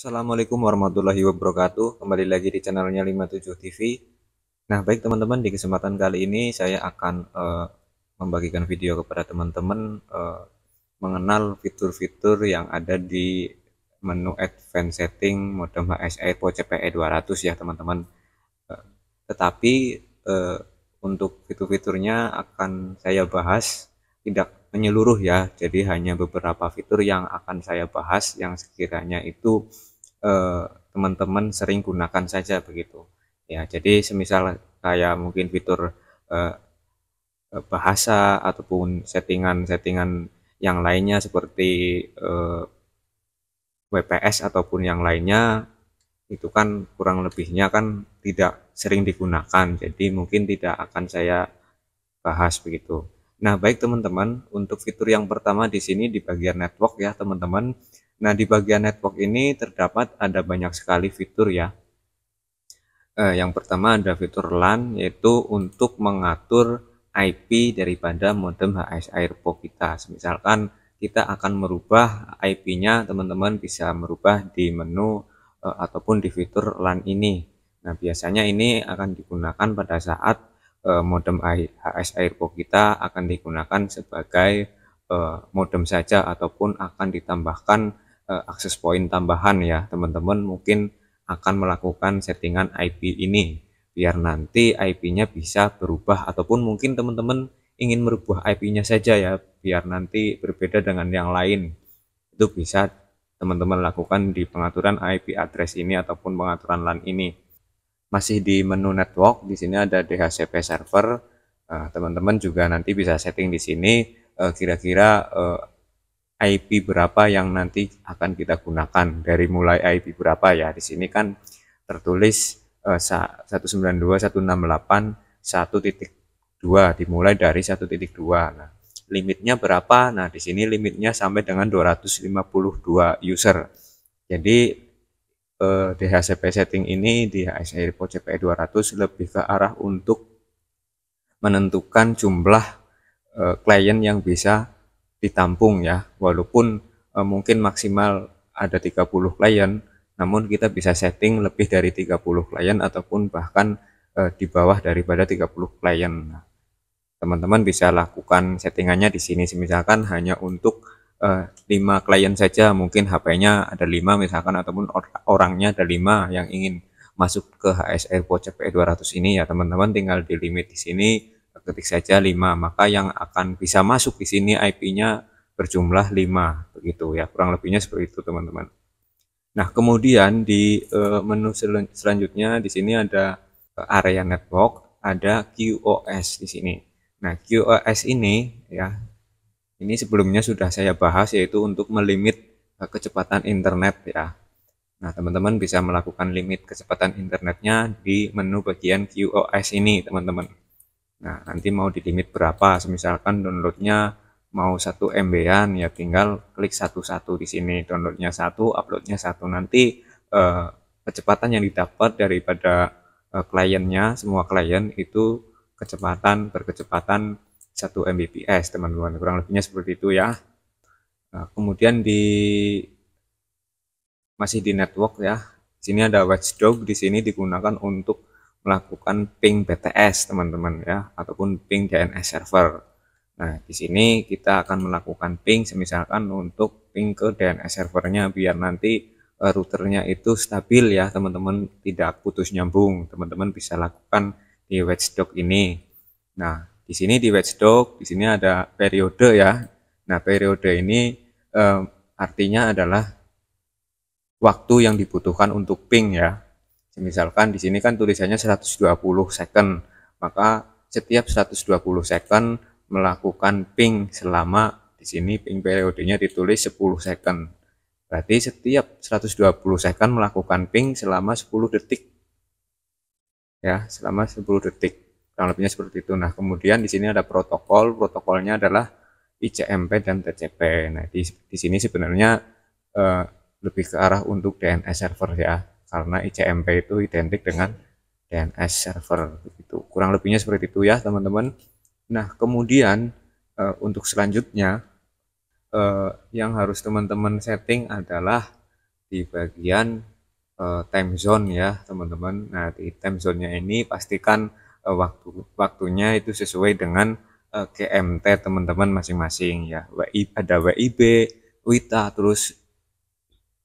Assalamualaikum warahmatullahi wabarakatuh Kembali lagi di channelnya 57 TV Nah baik teman-teman di kesempatan kali ini saya akan uh, membagikan video kepada teman-teman uh, Mengenal fitur-fitur yang ada di menu advanced setting modem HSE Po CPE 200 ya teman-teman uh, Tetapi uh, untuk fitur-fiturnya akan saya bahas tidak menyeluruh ya Jadi hanya beberapa fitur yang akan saya bahas yang sekiranya itu Eh, teman-teman eh, sering gunakan saja begitu ya jadi semisal saya mungkin fitur eh, eh, bahasa ataupun settingan-settingan yang lainnya seperti eh, WPS ataupun yang lainnya itu kan kurang lebihnya kan tidak sering digunakan jadi mungkin tidak akan saya bahas begitu nah baik teman-teman untuk fitur yang pertama di sini di bagian network ya teman-teman Nah, di bagian network ini terdapat ada banyak sekali fitur ya. Eh, yang pertama ada fitur LAN, yaitu untuk mengatur IP daripada modem HS Airpo kita. Misalkan kita akan merubah IP-nya, teman-teman bisa merubah di menu eh, ataupun di fitur LAN ini. Nah, biasanya ini akan digunakan pada saat eh, modem HS Airpo kita akan digunakan sebagai eh, modem saja ataupun akan ditambahkan uh, akses point tambahan ya teman-teman mungkin akan melakukan settingan IP ini biar nanti IP-nya bisa berubah ataupun mungkin teman-teman ingin merubah IP-nya saja ya biar nanti berbeda dengan yang lain itu bisa teman-teman lakukan di pengaturan IP address ini ataupun pengaturan LAN ini masih di menu network di sini ada DHCP server eh, teman-teman nah, juga nanti bisa setting di sini eh, kira-kira IP berapa yang nanti akan kita gunakan dari mulai IP berapa ya di sini kan tertulis uh, titik dimulai dari 1.2 nah limitnya berapa nah di sini limitnya sampai dengan 252 user jadi uh, eh, DHCP setting ini di HSI repo CPE 200 lebih ke arah untuk menentukan jumlah eh, klien yang bisa ditampung ya walaupun e, mungkin maksimal ada 30 klien namun kita bisa setting lebih dari 30 klien ataupun bahkan e, di bawah daripada 30 klien nah, teman-teman nah, bisa lakukan settingannya di sini misalkan hanya untuk e, eh, 5 klien saja mungkin HP-nya ada 5 misalkan ataupun or orangnya ada 5 yang ingin masuk ke HSR voucher P200 ini ya teman-teman tinggal di limit di sini ketik saja 5 maka yang akan bisa masuk di sini IP-nya berjumlah 5 begitu ya kurang lebihnya seperti itu teman-teman nah kemudian di eh, menu selanjutnya di sini ada eh, area network ada QoS di sini nah QoS ini ya ini sebelumnya sudah saya bahas yaitu untuk melimit eh, kecepatan internet ya Nah, teman-teman bisa melakukan limit kecepatan internetnya di menu bagian QoS ini, teman-teman. Nah, nanti mau di limit berapa? Misalkan downloadnya mau 1 MB-an ya tinggal klik satu-satu di sini. Downloadnya satu, uploadnya satu. Nanti eh, kecepatan yang didapat daripada eh, kliennya, semua klien itu kecepatan berkecepatan 1 Mbps, teman-teman. Kurang lebihnya seperti itu ya. Nah, kemudian di masih di network ya. Di sini ada watchdog di sini digunakan untuk melakukan ping BTS teman-teman ya ataupun ping DNS server. Nah, di sini kita akan melakukan ping misalkan untuk ping ke DNS servernya biar nanti uh, routernya itu stabil ya teman-teman tidak putus nyambung. Teman-teman bisa lakukan di watchdog ini. Nah, di sini di watchdog di sini ada periode ya. Nah, periode ini uh, artinya adalah waktu yang dibutuhkan untuk ping ya misalkan di sini kan tulisannya 120 second maka setiap 120 second melakukan ping selama di sini ping periodenya ditulis 10 second berarti setiap 120 second melakukan ping selama 10 detik ya selama 10 detik kurang lebihnya seperti itu nah kemudian di sini ada protokol protokolnya adalah ICMP dan TCP nah di, di sini sebenarnya eh, lebih ke arah untuk DNS server ya karena ICMP itu identik dengan DNS server begitu. Kurang lebihnya seperti itu ya teman-teman. Nah kemudian e, untuk selanjutnya e, yang harus teman-teman setting adalah di bagian e, time zone ya teman-teman. Nah di time zone-nya ini pastikan e, waktu waktunya itu sesuai dengan e, KMT teman-teman masing-masing ya. WIB ada WIB, WITA, terus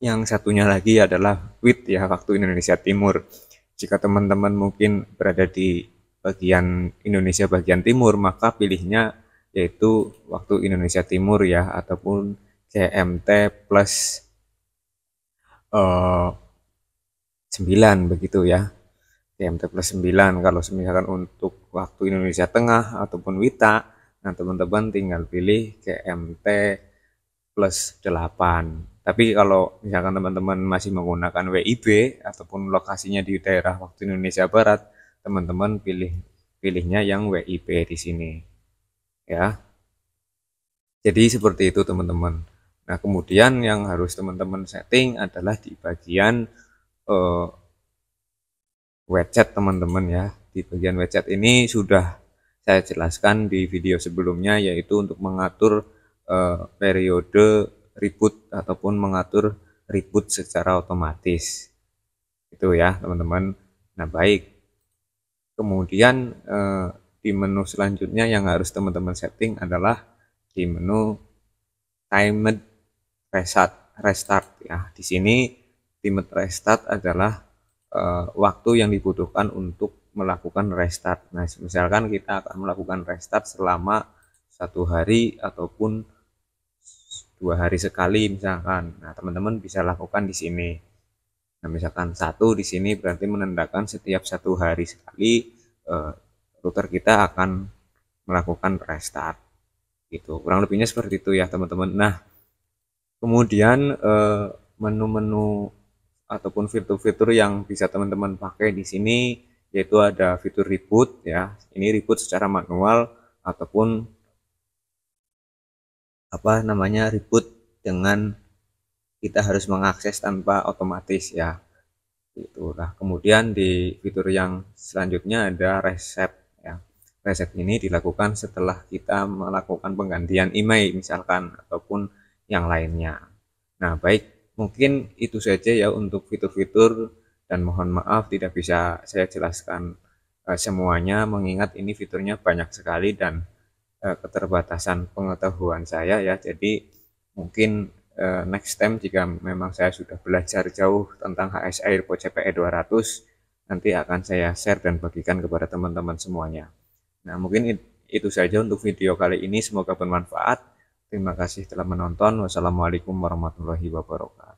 yang satunya lagi adalah WIT ya waktu Indonesia Timur. Jika teman-teman mungkin berada di bagian Indonesia bagian timur, maka pilihnya yaitu waktu Indonesia Timur ya ataupun CMT plus uh, eh, 9 begitu ya. CMT plus 9 kalau misalkan untuk waktu Indonesia Tengah ataupun WITA, nah teman-teman tinggal pilih CMT plus 8 tapi kalau misalkan teman-teman masih menggunakan WIB ataupun lokasinya di daerah waktu Indonesia Barat, teman-teman pilih pilihnya yang WIB di sini. Ya. Jadi seperti itu teman-teman. Nah, kemudian yang harus teman-teman setting adalah di bagian uh, eh, WeChat teman-teman ya. Di bagian WeChat ini sudah saya jelaskan di video sebelumnya yaitu untuk mengatur uh, periode ribut ataupun mengatur ribut secara otomatis. Itu ya, teman-teman. Nah, baik. Kemudian eh, di menu selanjutnya yang harus teman-teman setting adalah di menu timed reset restart ya. Di sini timed restart adalah eh, waktu yang dibutuhkan untuk melakukan restart. Nah, misalkan kita akan melakukan restart selama satu hari ataupun dua hari sekali misalkan. Nah, teman-teman bisa lakukan di sini. Nah, misalkan satu di sini berarti menandakan setiap satu hari sekali eh, router kita akan melakukan restart. Gitu. Kurang lebihnya seperti itu ya, teman-teman. Nah, kemudian eh, menu-menu eh, ataupun fitur-fitur yang bisa teman-teman pakai di sini yaitu ada fitur reboot ya. Ini reboot secara manual ataupun apa namanya ribut dengan kita harus mengakses tanpa otomatis ya itu nah kemudian di fitur yang selanjutnya ada resep ya resep ini dilakukan setelah kita melakukan penggantian email misalkan ataupun yang lainnya nah baik mungkin itu saja ya untuk fitur-fitur dan mohon maaf tidak bisa saya jelaskan eh, semuanya mengingat ini fiturnya banyak sekali dan Eh, keterbatasan pengetahuan saya ya. Jadi mungkin uh, next time jika memang saya sudah belajar jauh tentang HSI Irpo CPE 200 nanti akan saya share dan bagikan kepada teman-teman semuanya. Nah, mungkin itu saja untuk video kali ini. Semoga bermanfaat. Terima kasih telah menonton. Wassalamualaikum warahmatullahi wabarakatuh.